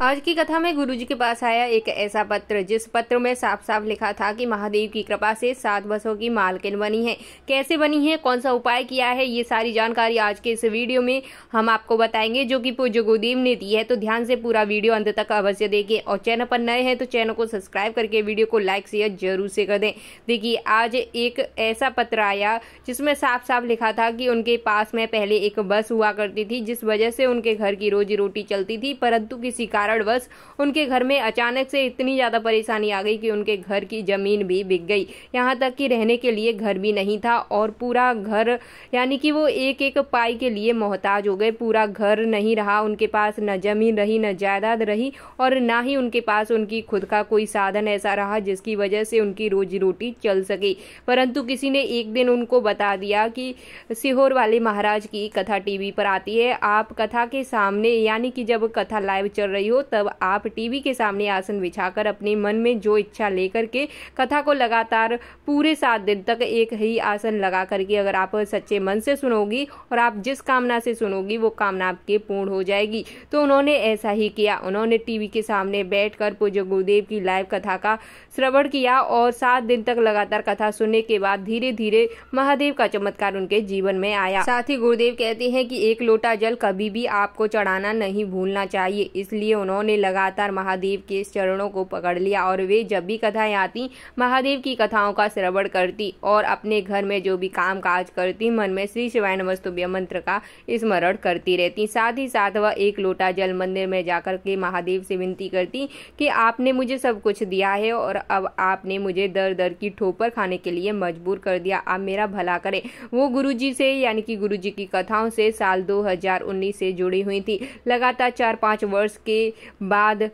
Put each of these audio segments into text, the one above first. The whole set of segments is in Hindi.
आज की कथा में गुरुजी के पास आया एक ऐसा पत्र जिस पत्र में साफ साफ लिखा था कि महादेव की कृपा से सात बसों की मालकिन बनी है कैसे बनी है कौन सा उपाय किया है ये सारी जानकारी आज के इस वीडियो में हम आपको बताएंगे जो कि पूज्य गुरुदेव ने दी है तो ध्यान से पूरा वीडियो अंत तक अवश्य देखें और चैनल पर नए हैं तो चैनल को सब्सक्राइब करके वीडियो को लाइक शेयर जरूर से कर दें देखिए आज एक ऐसा पत्र आया जिसमें साफ साफ लिखा था कि उनके पास में पहले एक बस हुआ करती थी जिस वजह से उनके घर की रोजी रोटी चलती थी परंतु किसी कारण कारणवश उनके घर में अचानक से इतनी ज़्यादा परेशानी आ गई कि उनके घर की ज़मीन भी बिक गई यहाँ तक कि रहने के लिए घर भी नहीं था और पूरा घर यानी कि वो एक एक पाई के लिए मोहताज हो गए पूरा घर नहीं रहा उनके पास न ज़मीन रही न जायदाद रही और ना ही उनके पास उनकी खुद का कोई साधन ऐसा रहा जिसकी वजह से उनकी रोजी रोटी चल सके परंतु किसी ने एक दिन उनको बता दिया कि सीहोर वाले महाराज की कथा टीवी पर आती है आप कथा के सामने यानी कि जब कथा लाइव चल रही हो हो तब आप टीवी के सामने आसन बिछाकर अपने मन में जो इच्छा लेकर के कथा को लगातार पूरे सात दिन तक एक ही आसन लगा करके अगर आप सच्चे मन से सुनोगी और आप जिस कामना से सुनोगी वो कामना आपके पूर्ण हो जाएगी तो उन्होंने ऐसा ही किया उन्होंने टीवी के सामने कर पूज्य गुरुदेव की लाइव कथा का श्रवण किया और सात दिन तक लगातार कथा सुनने के बाद धीरे धीरे महादेव का चमत्कार उनके जीवन में आया साथ ही गुरुदेव कहते हैं कि एक लोटा जल कभी भी आपको चढ़ाना नहीं भूलना चाहिए इसलिए उन्होंने लगातार महादेव के चरणों को पकड़ लिया और वे जब भी कथाएं आती महादेव की कथाओं का श्रवण करती और अपने घर में जो भी काम काज करती मन में श्री शिवाय नमस्तुभ्य मंत्र का स्मरण करती रहती साथ ही साथ वह एक लोटा जल मंदिर में जाकर के महादेव से विनती करती कि आपने मुझे सब कुछ दिया है और अब आपने मुझे दर दर की ठोपर खाने के लिए मजबूर कर दिया आप मेरा भला करें वो गुरुजी से यानी कि गुरुजी की कथाओं से साल 2019 से जुड़ी हुई थी लगातार चार पाँच वर्ष के बाद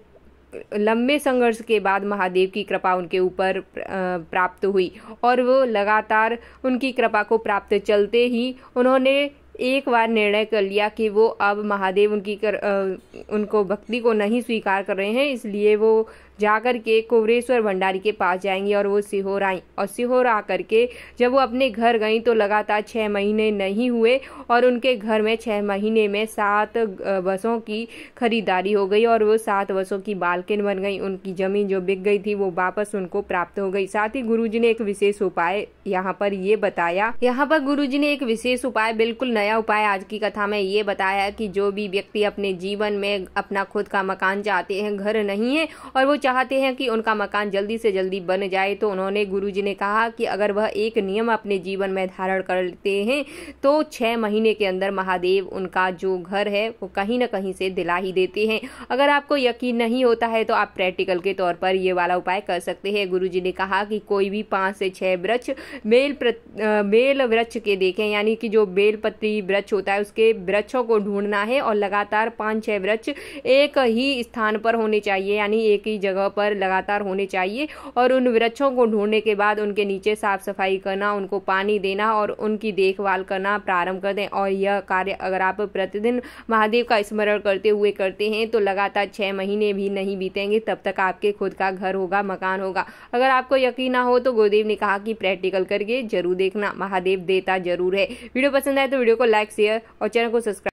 लंबे संघर्ष के बाद महादेव की कृपा उनके ऊपर प्राप्त हुई और वो लगातार उनकी कृपा को प्राप्त चलते ही उन्होंने एक बार निर्णय कर लिया कि वो अब महादेव उनकी कर, उनको भक्ति को नहीं स्वीकार कर रहे हैं इसलिए वो जाकर के कुवरेश्वर भंडारी के पास जाएंगी और वो सीहोर आई और सीहोर आकर के जब वो अपने घर गई तो लगातार छः महीने नहीं हुए और उनके घर में छः महीने में सात बसों की खरीदारी हो गई और वो सात बसों की बालकिन बन गई उनकी ज़मीन जो बिक गई थी वो वापस उनको प्राप्त हो गई साथ ही गुरु ने एक विशेष उपाय यहाँ पर ये बताया यहाँ पर गुरु ने एक विशेष उपाय बिल्कुल नया उपाय आज की कथा में ये बताया कि जो भी व्यक्ति अपने जीवन में अपना खुद का मकान चाहते हैं घर नहीं है और वो चाहते हैं कि उनका मकान जल्दी से जल्दी बन जाए तो उन्होंने गुरु जी ने कहा कि अगर वह एक नियम अपने जीवन में धारण कर लेते हैं तो छः महीने के अंदर महादेव उनका जो घर है वो कहीं ना कहीं से दिला ही देते हैं अगर आपको यकीन नहीं होता है तो आप प्रैक्टिकल के तौर पर ये वाला उपाय कर सकते हैं गुरु जी ने कहा कि कोई भी पाँच से छः वृक्ष बेल बेल वृक्ष के देखें यानी कि जो बेलपत्री वृक्ष होता है उसके वृक्षों को ढूंढना है और लगातार पाँच छः वृक्ष एक ही स्थान पर होने चाहिए यानी एक ही जगह जगह पर लगातार होने चाहिए और उन वृक्षों को ढूंढने के बाद उनके नीचे साफ सफाई करना उनको पानी देना और उनकी देखभाल करना प्रारंभ कर दें और यह कार्य अगर आप प्रतिदिन महादेव का स्मरण करते हुए करते हैं तो लगातार छः महीने भी नहीं बीतेंगे तब तक आपके खुद का घर होगा मकान होगा अगर आपको यकीन ना हो तो गुरुदेव ने कहा कि प्रैक्टिकल करके जरूर देखना महादेव देता जरूर है वीडियो पसंद आए तो वीडियो को लाइक शेयर और चैनल को सब्सक्राइब